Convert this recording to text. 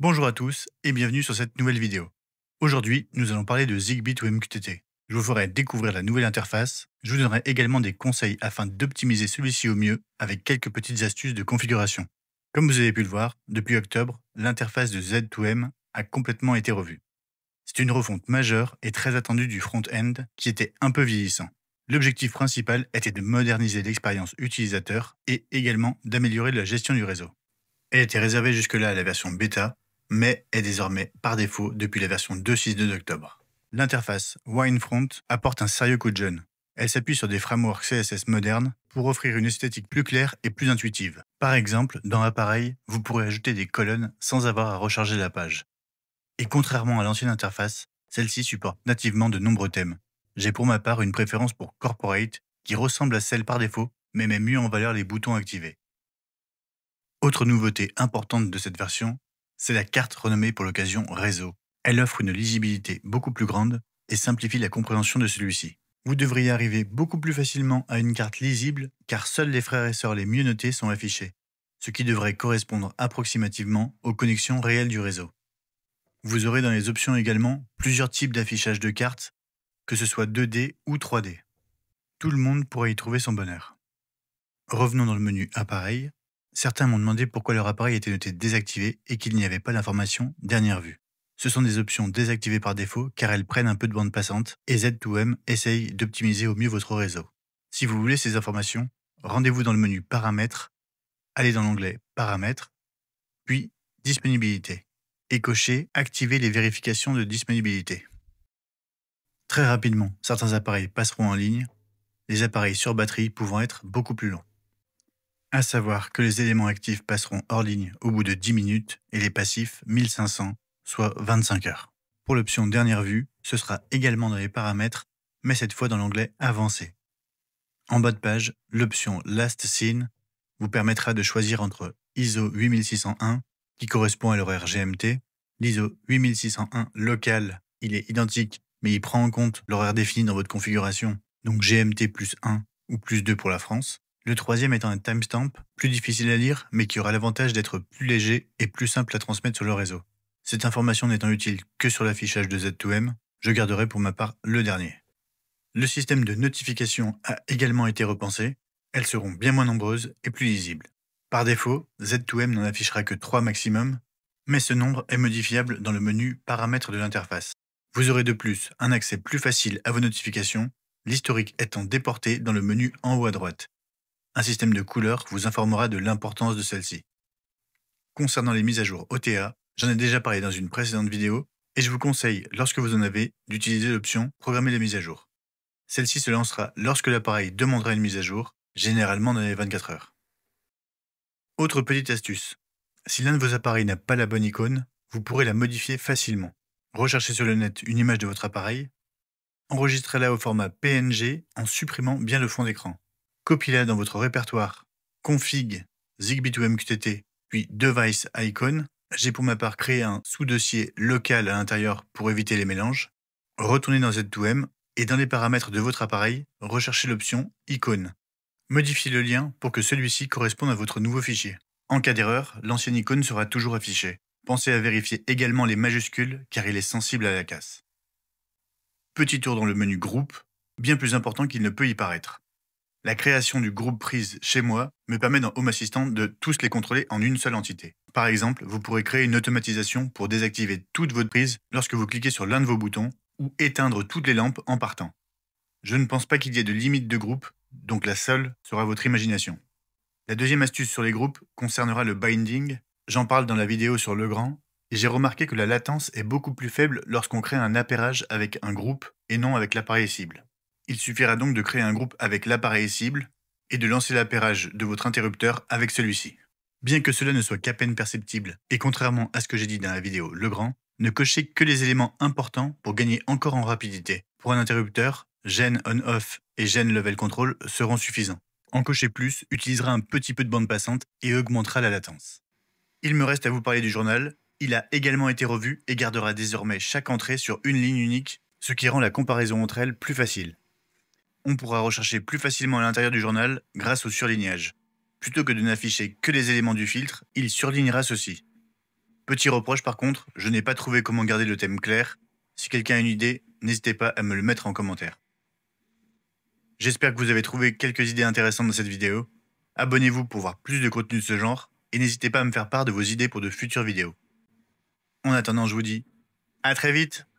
Bonjour à tous et bienvenue sur cette nouvelle vidéo. Aujourd'hui, nous allons parler de Zigbee ou MQTT. Je vous ferai découvrir la nouvelle interface, je vous donnerai également des conseils afin d'optimiser celui-ci au mieux avec quelques petites astuces de configuration. Comme vous avez pu le voir, depuis octobre, l'interface de Z2M a complètement été revue. C'est une refonte majeure et très attendue du front-end qui était un peu vieillissant. L'objectif principal était de moderniser l'expérience utilisateur et également d'améliorer la gestion du réseau. Elle était réservée jusque-là à la version bêta mais est désormais par défaut depuis la version 2.6.2 d'octobre. L'interface Winefront apporte un sérieux coup de jeune. Elle s'appuie sur des frameworks CSS modernes pour offrir une esthétique plus claire et plus intuitive. Par exemple, dans Appareil, vous pourrez ajouter des colonnes sans avoir à recharger la page. Et contrairement à l'ancienne interface, celle-ci supporte nativement de nombreux thèmes. J'ai pour ma part une préférence pour Corporate, qui ressemble à celle par défaut, mais met mieux en valeur les boutons activés. Autre nouveauté importante de cette version, c'est la carte renommée pour l'occasion Réseau. Elle offre une lisibilité beaucoup plus grande et simplifie la compréhension de celui-ci. Vous devriez arriver beaucoup plus facilement à une carte lisible car seuls les frères et sœurs les mieux notés sont affichés, ce qui devrait correspondre approximativement aux connexions réelles du réseau. Vous aurez dans les options également plusieurs types d'affichage de cartes, que ce soit 2D ou 3D. Tout le monde pourra y trouver son bonheur. Revenons dans le menu Appareil Certains m'ont demandé pourquoi leur appareil était noté désactivé et qu'il n'y avait pas l'information dernière vue. Ce sont des options désactivées par défaut car elles prennent un peu de bande passante et Z2M essaye d'optimiser au mieux votre réseau. Si vous voulez ces informations, rendez-vous dans le menu Paramètres, allez dans l'onglet Paramètres, puis Disponibilité et cochez Activer les vérifications de disponibilité. Très rapidement, certains appareils passeront en ligne, les appareils sur batterie pouvant être beaucoup plus longs à savoir que les éléments actifs passeront hors ligne au bout de 10 minutes et les passifs 1500, soit 25 heures. Pour l'option dernière vue, ce sera également dans les paramètres, mais cette fois dans l'onglet avancé. En bas de page, l'option Last Scene vous permettra de choisir entre ISO 8601, qui correspond à l'horaire GMT, l'ISO 8601 local, il est identique, mais il prend en compte l'horaire défini dans votre configuration, donc GMT plus 1 ou plus 2 pour la France, le troisième étant un timestamp, plus difficile à lire, mais qui aura l'avantage d'être plus léger et plus simple à transmettre sur le réseau. Cette information n'étant utile que sur l'affichage de Z2M, je garderai pour ma part le dernier. Le système de notification a également été repensé, elles seront bien moins nombreuses et plus lisibles. Par défaut, Z2M n'en affichera que 3 maximum, mais ce nombre est modifiable dans le menu Paramètres de l'interface. Vous aurez de plus un accès plus facile à vos notifications, l'historique étant déporté dans le menu en haut à droite un système de couleurs vous informera de l'importance de celle-ci. Concernant les mises à jour OTA, j'en ai déjà parlé dans une précédente vidéo et je vous conseille, lorsque vous en avez, d'utiliser l'option Programmer les mises à jour. Celle-ci se lancera lorsque l'appareil demandera une mise à jour, généralement dans les 24 heures. Autre petite astuce. Si l'un de vos appareils n'a pas la bonne icône, vous pourrez la modifier facilement. Recherchez sur le net une image de votre appareil, enregistrez-la au format PNG en supprimant bien le fond d'écran copiez-la dans votre répertoire config zigbee 2 mqtt puis device icon. J'ai pour ma part créé un sous-dossier local à l'intérieur pour éviter les mélanges. Retournez dans Z2M et dans les paramètres de votre appareil, recherchez l'option icône. Modifiez le lien pour que celui-ci corresponde à votre nouveau fichier. En cas d'erreur, l'ancienne icône sera toujours affichée. Pensez à vérifier également les majuscules car il est sensible à la casse. Petit tour dans le menu groupe, bien plus important qu'il ne peut y paraître. La création du groupe prise chez moi me permet dans Home Assistant de tous les contrôler en une seule entité. Par exemple, vous pourrez créer une automatisation pour désactiver toute votre prise lorsque vous cliquez sur l'un de vos boutons ou éteindre toutes les lampes en partant. Je ne pense pas qu'il y ait de limite de groupe, donc la seule sera votre imagination. La deuxième astuce sur les groupes concernera le binding. J'en parle dans la vidéo sur Legrand, et j'ai remarqué que la latence est beaucoup plus faible lorsqu'on crée un appairage avec un groupe et non avec l'appareil cible. Il suffira donc de créer un groupe avec l'appareil cible et de lancer l'appairage de votre interrupteur avec celui-ci. Bien que cela ne soit qu'à peine perceptible, et contrairement à ce que j'ai dit dans la vidéo Le Grand, ne cochez que les éléments importants pour gagner encore en rapidité. Pour un interrupteur, gène on-off et gène level control seront suffisants. En cocher plus utilisera un petit peu de bande passante et augmentera la latence. Il me reste à vous parler du journal. Il a également été revu et gardera désormais chaque entrée sur une ligne unique, ce qui rend la comparaison entre elles plus facile on pourra rechercher plus facilement à l'intérieur du journal grâce au surlignage. Plutôt que de n'afficher que les éléments du filtre, il surlignera ceci. Petit reproche par contre, je n'ai pas trouvé comment garder le thème clair. Si quelqu'un a une idée, n'hésitez pas à me le mettre en commentaire. J'espère que vous avez trouvé quelques idées intéressantes dans cette vidéo. Abonnez-vous pour voir plus de contenu de ce genre et n'hésitez pas à me faire part de vos idées pour de futures vidéos. En attendant, je vous dis à très vite